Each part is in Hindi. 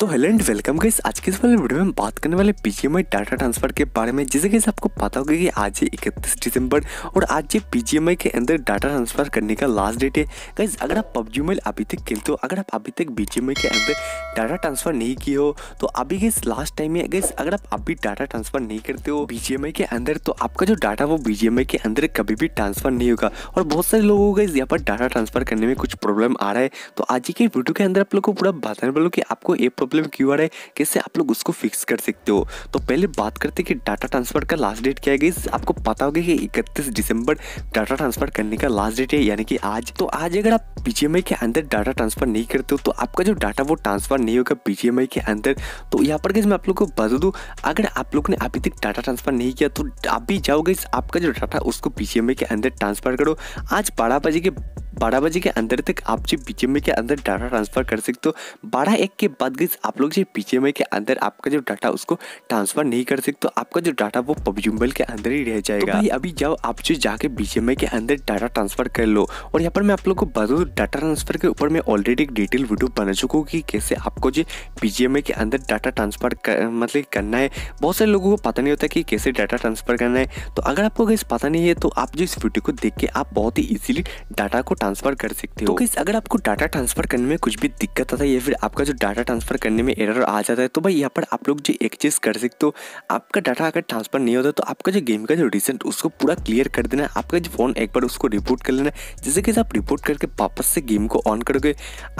तो हेलो एंड वेलकम गाइस आज के इस वाले वीडियो में हम बात करने वाले पीजीएमआई डाटा ट्रांसफर के बारे में जैसे कि आपको पता होगा कि आज है इकतीस दिसंबर और आज ये पीजीएमआई के अंदर डाटा ट्रांसफर करने का लास्ट डेट है गाइस अगर आप पबजी मोबाइल अभी तक खेलते हो अगर आप अभी तक बीजीएमआई के अंदर डाटा ट्रांसफर नहीं किए हो तो अभी गैस लास्ट टाइम में गैस अगर आप अभी डाटा ट्रांसफर नहीं करते हो बीजीएमआई के अंदर तो आपका जो डाटा वो बीजीएमआई के अंदर कभी भी ट्रांसफर नहीं होगा और बहुत सारे लोगों को यहाँ पर डाटा ट्रांसफर करने में कुछ प्रॉब्लम आ रहा है तो आज के वीडियो के अंदर आप लोग को पूरा बताने वालों कि आपको ये प्रॉब्लम क्यों आ रहा है कैसे आप लोग उसको फिक्स कर सकते हो तो पहले बात करते कि डाटा ट्रांसफर का लास्ट डेट क्या है गई आपको पता होगा कि इकतीस दिसंबर डाटा ट्रांसफर करने का लास्ट डेट है यानी कि आज तो आज अगर आप बीजीएमआई के अंदर डाटा ट्रांसफर नहीं करते हो तो आपका जो डाटा वो ट्रांसफर नहीं होगा बी के अंदर तो यहाँ पर गई मैं आप लोग को बता दूँ अगर आप लोग ने अभी तक डाटा ट्रांसफर नहीं किया तो आप भी जाओगे आपका जो डाटा उसको बी के अंदर ट्रांसफर करो आज बारह बजे के बारह बजे के अंदर तक आप जो बीजेमआई के अंदर डाटा ट्रांसफर कर सकते हो बारह एक के बाद गई आप लोग जो बीजेमआई के अंदर आपका जो डाटा उसको ट्रांसफर नहीं कर सकते तो आपका जो डाटा वो पबजी मोबाइल के अंदर ही रह जाएगा तो अभी जाओ आप जो जाके बीजेमआई के अंदर डाटा ट्रांसफर कर लो और यहाँ पर मैं आप लोग को बता डाटा ट्रांसफर के ऊपर मैं ऑलरेडी एक डिटेल वीडियो बना चुका हूँ कि कैसे आपको जो बीजेमआई के अंदर डाटा ट्रांसफर मतलब करना है बहुत सारे लोगों को पता नहीं होता कि कैसे डाटा ट्रांसफर करना है तो अगर आपको पता नहीं है तो आप जो इस वीडियो को देख के आप बहुत ही ईजिली डाटा को ट्रांसफर कर सकते तो हो तो किस अगर आपको डाटा ट्रांसफर करने में कुछ भी दिक्कत आता है या फिर आपका जो डाटा ट्रांसफर करने में एरर आ जाता है तो भाई यहाँ पर आप लोग जो एक चीज़ कर सकते हो आपका डाटा अगर ट्रांसफर नहीं होता तो आपका जो गेम का जो रिसेंट उसको पूरा क्लियर कर देना आपका जो फ़ोन एक बार उसको रिपोर्ट कर लेना जैसे कि आप रिपोर्ट करके वापस से गेम को ऑन करोगे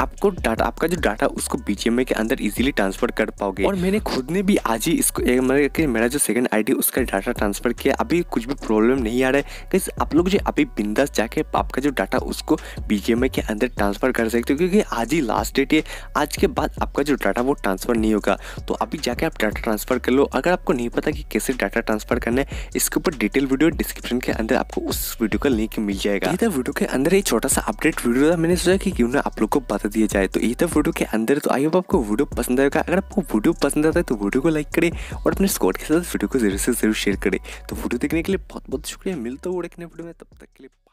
आपको डाटा आपका जो डाटा उसको बीजेम के अंदर इजिली ट्रांसफर कर पाओगे और मैंने खुद ने भी आज ही इसको मेरा जो सेकंड आईडी उसका डाटा ट्रांसफर किया अभी कुछ भी प्रॉब्लम नहीं आ रहा है आप लोग जो अभी बिंदास जाके आपका जो डाटा उसको बीजेएमआई के अंदर ट्रांसफ़र कर सकते हो क्योंकि आज ही लास्ट डेट है आज के बाद आपका जो डाटा वो ट्रांसफ़र नहीं होगा तो अभी जाके आप डाटा ट्रांसफ़र कर लो अगर आपको नहीं पता कि कैसे डाटा ट्रांसफ़र करना है इसके ऊपर डिटेल वीडियो डिस्क्रिप्शन के अंदर आपको उस वीडियो का लिंक मिल जाएगा इधर वीडियो तो के अंदर एक छोटा सा अपडेट वीडियो था मैंने सोचा कि क्यों ना आप लोग को बता दिया जाए तो इधर वीडियो के अंदर तो आई होप आपको वीडियो पसंद आएगा अगर आपको वीडियो पसंद आता है तो वीडियो को लाइक करे और अपने स्कॉट के साथ वीडियो को जरूर से जरूर शेयर करें तो वीडियो देखने के लिए बहुत बहुत शुक्रिया मिलता हूँ वीडियो में तब तक के लिए